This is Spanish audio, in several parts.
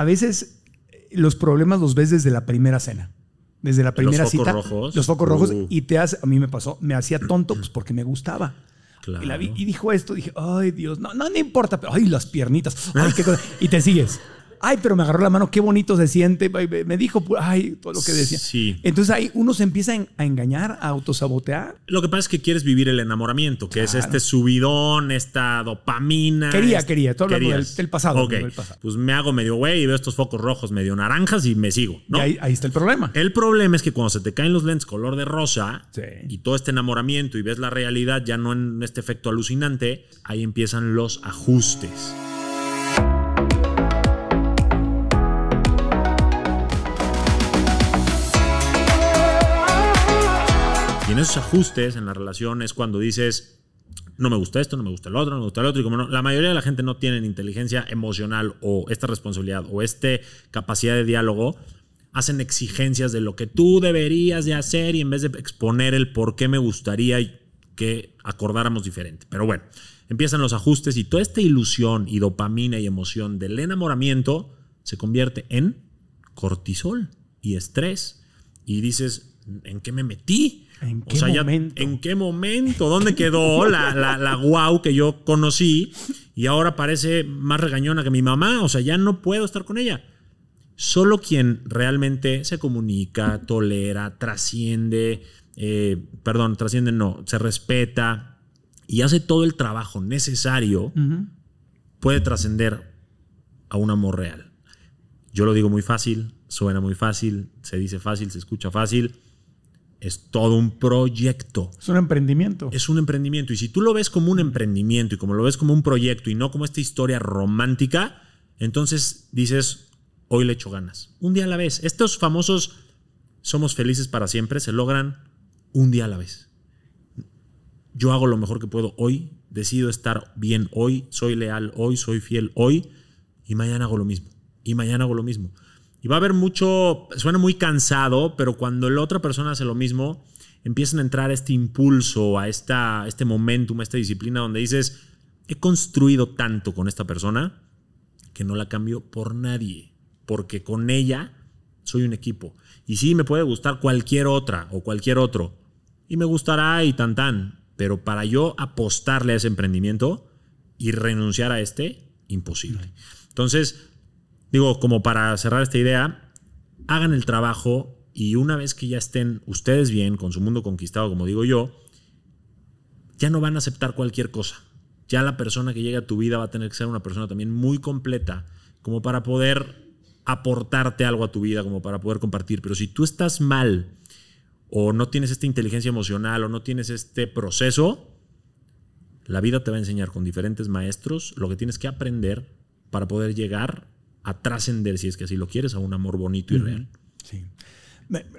a veces los problemas los ves desde la primera cena. Desde la primera cita. Los focos rojos. Los focos rojos. Uh. Y te hace, a mí me pasó, me hacía tonto pues, porque me gustaba. Y, dijo esto, dije, ay Dios, no, no, no importa, pero ay las piernitas, Y te sigues ay, pero me agarró la mano, qué bonito se siente, me dijo, ay, todo lo que decía. Sí. Entonces ahí uno se empieza a engañar, a autosabotear. Lo que pasa es que quieres vivir el enamoramiento, que es este subidón, esta dopamina. Quería, este quería, todo lo del, pasado, Pues me hago medio güey y veo estos focos rojos medio naranjas y me sigo. ¿no? Y ahí, está el problema. El problema es que cuando se te caen los lentes color de rosa y todo este enamoramiento y ves la realidad ya no en este efecto alucinante, ahí empiezan los ajustes. en esos ajustes en la relación es cuando dices, no me gusta esto, no me gusta el otro, no me gusta el otro. Y como la mayoría de la gente no tiene inteligencia emocional o esta responsabilidad o esta capacidad de diálogo, hacen exigencias de lo que tú deberías de hacer y en vez de exponer el por qué me gustaría que acordáramos diferente. Pero bueno, empiezan los ajustes y toda esta ilusión y dopamina y emoción del enamoramiento se convierte en cortisol y estrés. Y dices, ¿en qué me metí? ¿En qué momento? ¿En qué momento? ¿Dónde quedó la, la, wow que yo conocí? Y ahora parece más regañona que mi mamá. O sea, ya no puedo estar con ella. Solo quien realmente se comunica, tolera, trasciende, eh, perdón, trasciende no, se respeta y hace todo el trabajo necesario, puede trascender a un amor real. Yo lo digo muy fácil, suena muy fácil, se dice fácil, se escucha fácil es todo un proyecto. Es un emprendimiento. Es un emprendimiento. Y si tú lo ves como un emprendimiento y como lo ves como un proyecto y no como esta historia romántica, entonces dices, hoy le echo ganas. Un día a la vez. Estos famosos somos felices para siempre se logran un día a la vez. Yo hago lo mejor que puedo hoy, decido estar bien hoy, soy leal hoy, soy fiel hoy y mañana hago lo mismo. Y mañana hago lo mismo. Y va a haber mucho, suena muy cansado, pero cuando la otra persona hace lo mismo, empiezan a entrar este impulso, a esta, este momentum, a esta disciplina donde dices, he construido tanto con esta persona que no la cambio por nadie, porque con ella soy un equipo. Y sí, me puede gustar cualquier otra o cualquier otro, y me gustará y tan tan, pero para yo apostarle a ese emprendimiento y renunciar a este, imposible. Entonces, digo, como para cerrar esta idea, hagan el trabajo y una vez que ya estén ustedes bien con su mundo conquistado, como digo yo, ya no van a aceptar cualquier cosa. Ya la persona que llegue a tu vida va a tener que ser una persona también muy completa, como para poder aportarte algo a tu vida, como para poder compartir. Pero si tú estás mal o no tienes esta inteligencia emocional o no tienes este proceso, la vida te va a enseñar con diferentes maestros lo que tienes que aprender para poder llegar a trascender, si es que así lo quieres, a un amor bonito y real. Sí.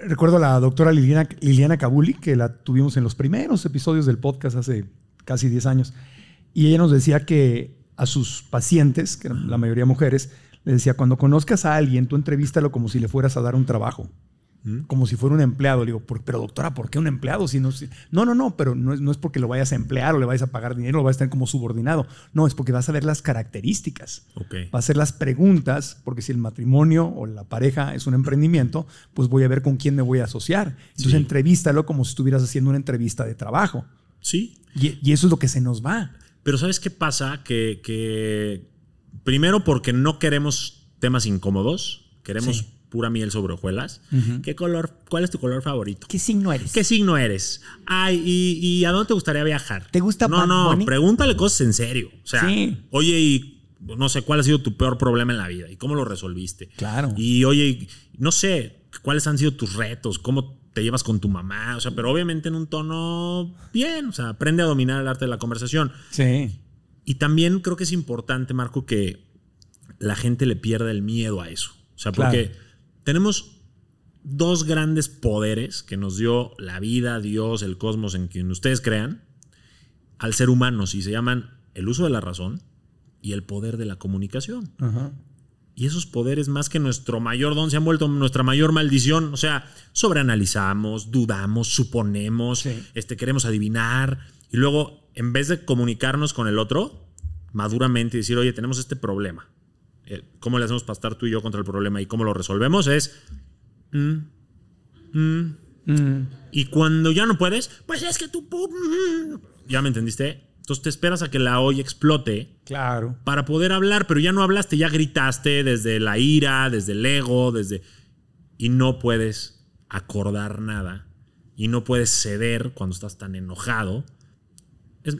recuerdo a la doctora Liliana, Liliana Cabuli, que la tuvimos en los primeros episodios del podcast hace casi 10 años, y ella nos decía que a sus pacientes, que la mayoría mujeres, les decía, cuando conozcas a alguien, tú entrevístalo como si le fueras a dar un trabajo. Como si fuera un empleado. Le digo, pero doctora, ¿por qué un empleado? Si no, no, no, no, pero no es, no es, porque lo vayas a emplear o le vayas a pagar dinero, lo vayas a tener como subordinado. No, es porque vas a ver las características. va va a hacer las preguntas, porque si el matrimonio o la pareja es un emprendimiento, pues voy a ver con quién me voy a asociar. Entonces, entrevístalo como si estuvieras haciendo una entrevista de trabajo. Sí. Y, eso es lo que se nos va. Pero ¿sabes qué pasa? Que, primero porque no queremos temas incómodos, queremos pura miel sobre hojuelas. ¿Qué color, ¿Cuál es tu color favorito? ¿Qué signo eres? ¿Qué signo eres? Ay, ¿y, a dónde te gustaría viajar? ¿Te gusta No, no, pregúntale cosas en serio. O sea, oye, y no sé cuál ha sido tu peor problema en la vida y cómo lo resolviste. Claro. Y oye, no sé cuáles han sido tus retos, cómo te llevas con tu mamá, o sea, pero obviamente en un tono bien, o sea, aprende a dominar el arte de la conversación. Sí. Y también creo que es importante, Marco, que la gente le pierda el miedo a eso. O sea, porque tenemos dos grandes poderes que nos dio la vida, Dios, el cosmos en quien ustedes crean, al ser humano, y se llaman el uso de la razón y el poder de la comunicación. Y esos poderes, más que nuestro mayor don, se han vuelto nuestra mayor maldición. O sea, sobreanalizamos, dudamos, suponemos, este, queremos adivinar. Y luego, en vez de comunicarnos con el otro, maduramente decir, oye, tenemos este problema eh, cómo le hacemos pastar tú y yo contra el problema y cómo lo resolvemos es... Mm, mm, mm. Y cuando ya no puedes, pues es que tú... ya me entendiste. Entonces te esperas a que la hoy explote. Claro. Para poder hablar, pero ya no hablaste, ya gritaste desde la ira, desde el ego, desde... Y no puedes acordar nada. Y no puedes ceder cuando estás tan enojado.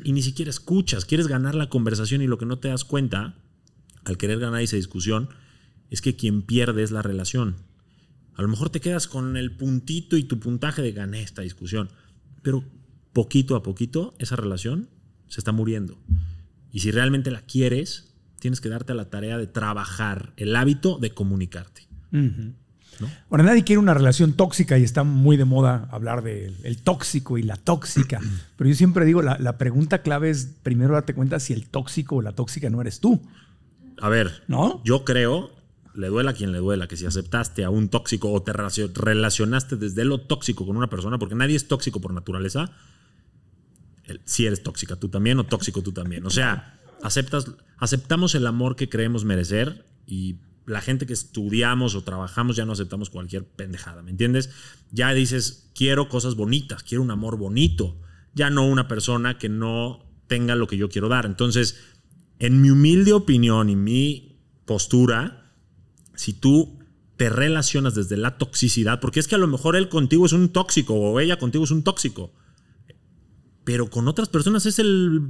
y ni siquiera escuchas, quieres ganar la conversación y lo que no te das cuenta al querer ganar esa discusión, es que quien pierde es la relación. A lo mejor te quedas con el puntito y tu puntaje de gané esta discusión, pero poquito a poquito esa relación se está muriendo. Y si realmente la quieres, tienes que darte a la tarea de trabajar el hábito de comunicarte. Ahora, nadie quiere una relación tóxica y está muy de moda hablar del tóxico y la tóxica. Pero yo siempre digo, la, pregunta clave es primero darte cuenta si el tóxico o la tóxica no eres tú a ver, ¿no? Yo creo, le duela a quien le duela, que si aceptaste a un tóxico o te relacionaste desde lo tóxico con una persona, porque nadie es tóxico por naturaleza, si eres tóxica tú también o tóxico tú también. O sea, aceptas, aceptamos el amor que creemos merecer y la gente que estudiamos o trabajamos ya no aceptamos cualquier pendejada, ¿me entiendes? Ya dices, quiero cosas bonitas, quiero un amor bonito, ya no una persona que no tenga lo que yo quiero dar. Entonces, en mi humilde opinión y mi postura, si tú te relacionas desde la toxicidad, porque es que a lo mejor él contigo es un tóxico o ella contigo es un tóxico, pero con otras personas es el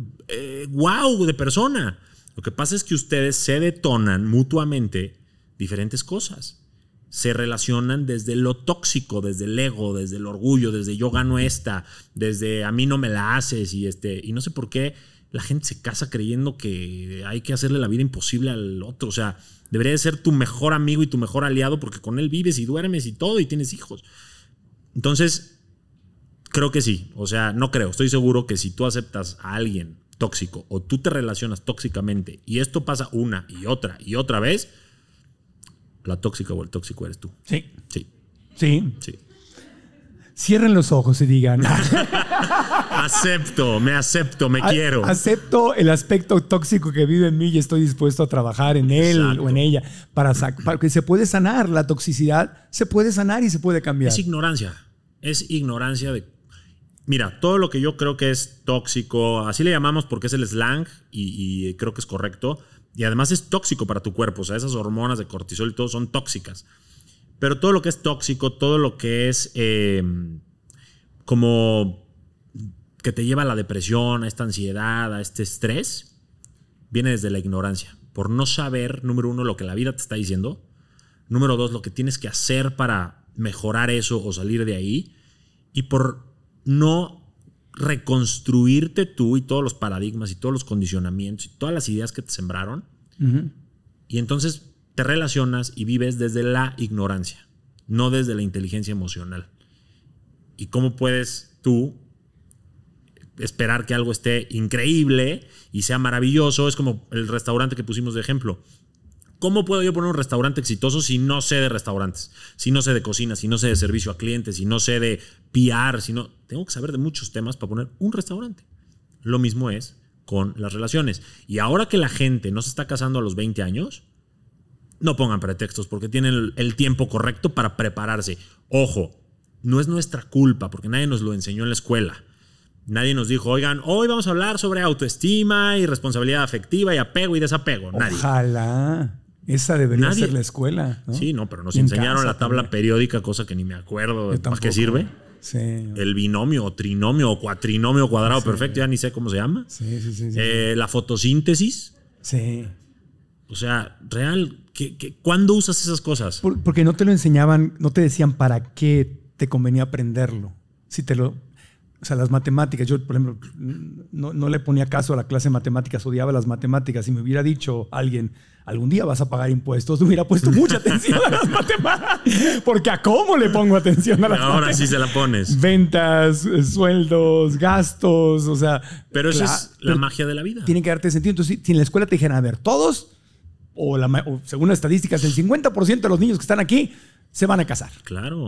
wow eh, de persona. Lo que pasa es que ustedes se detonan mutuamente diferentes cosas. Se relacionan desde lo tóxico, desde el ego, desde el orgullo, desde yo gano esta, desde a mí no me la haces y este y no sé por qué la gente se casa creyendo que hay que hacerle la vida imposible al otro. O sea, debería ser tu mejor amigo y tu mejor aliado porque con él vives y duermes y todo y tienes hijos. Entonces, creo que sí. O sea, no creo. Estoy seguro que si tú aceptas a alguien tóxico o tú te relacionas tóxicamente y esto pasa una y otra y otra vez, la tóxica o el tóxico eres tú. Sí. Sí. Sí. Sí cierren los ojos y digan. acepto, me acepto, me quiero. Acepto el aspecto tóxico que vive en mí y estoy dispuesto a trabajar en él o en ella para, que se puede sanar la toxicidad, se puede sanar y se puede cambiar. Es ignorancia, es ignorancia de... Mira, todo lo que yo creo que es tóxico, así le llamamos porque es el slang y, y creo que es correcto, y además es tóxico para tu cuerpo, o sea, esas hormonas de cortisol y todo son tóxicas. Pero todo lo que es tóxico, todo lo que es eh, como que te lleva a la depresión, a esta ansiedad, a este estrés, viene desde la ignorancia. Por no saber, número uno, lo que la vida te está diciendo. Número dos, lo que tienes que hacer para mejorar eso o salir de ahí. Y por no reconstruirte tú y todos los paradigmas y todos los condicionamientos y todas las ideas que te sembraron. Y entonces te relacionas y vives desde la ignorancia, no desde la inteligencia emocional. ¿Y cómo puedes tú esperar que algo esté increíble y sea maravilloso? Es como el restaurante que pusimos de ejemplo. ¿Cómo puedo yo poner un restaurante exitoso si no sé de restaurantes, si no sé de cocina, si no sé de servicio a clientes, si no sé de PR, si no... Tengo que saber de muchos temas para poner un restaurante. Lo mismo es con las relaciones. Y ahora que la gente no se está casando a los 20 años, no pongan pretextos porque tienen el tiempo correcto para prepararse. Ojo, no es nuestra culpa porque nadie nos lo enseñó en la escuela. Nadie nos dijo, oigan, hoy vamos a hablar sobre autoestima y responsabilidad afectiva y apego y desapego. Ojalá. Esa debería ser la escuela. Sí, no, pero nos enseñaron la tabla periódica, cosa que ni me acuerdo de para qué sirve. Sí. El binomio, o trinomio, o cuatrinomio cuadrado perfecto, ya ni sé cómo se llama. Sí, sí, sí. Eh, la fotosíntesis. Sí. O sea, real, cuándo usas esas cosas? porque no te lo enseñaban, no te decían para qué te convenía aprenderlo. Si te lo o sea, las matemáticas, yo, por ejemplo, no, no, le ponía caso a la clase de matemáticas, odiaba las matemáticas. Si me hubiera dicho alguien, algún día vas a pagar impuestos, me hubiera puesto mucha atención a las matemáticas. Porque a cómo le pongo atención a las matemáticas. Ahora sí se la pones. Ventas, sueldos, gastos, o sea. Pero esa es la magia de la vida. Tiene que darte sentido. Entonces, si en la escuela te dijeran, a ver, todos o, la, según las estadísticas, el 50% de los niños que están aquí se van a casar. Claro.